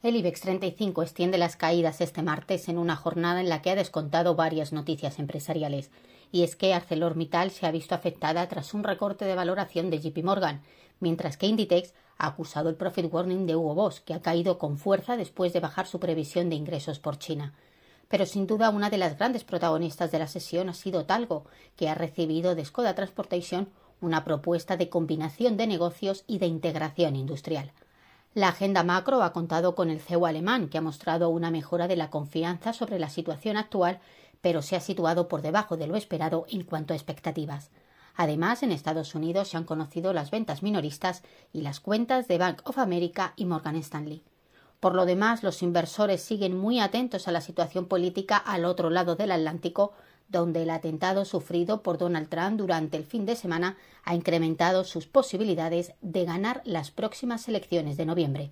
El IBEX 35 extiende las caídas este martes en una jornada en la que ha descontado varias noticias empresariales. Y es que ArcelorMittal se ha visto afectada tras un recorte de valoración de JP Morgan, mientras que Inditex ha acusado el profit warning de Hugo Boss, que ha caído con fuerza después de bajar su previsión de ingresos por China. Pero sin duda una de las grandes protagonistas de la sesión ha sido Talgo, que ha recibido de Skoda Transportation una propuesta de combinación de negocios y de integración industrial. La agenda macro ha contado con el CEO alemán, que ha mostrado una mejora de la confianza sobre la situación actual, pero se ha situado por debajo de lo esperado en cuanto a expectativas. Además, en Estados Unidos se han conocido las ventas minoristas y las cuentas de Bank of America y Morgan Stanley. Por lo demás, los inversores siguen muy atentos a la situación política al otro lado del Atlántico, donde el atentado sufrido por Donald Trump durante el fin de semana ha incrementado sus posibilidades de ganar las próximas elecciones de noviembre.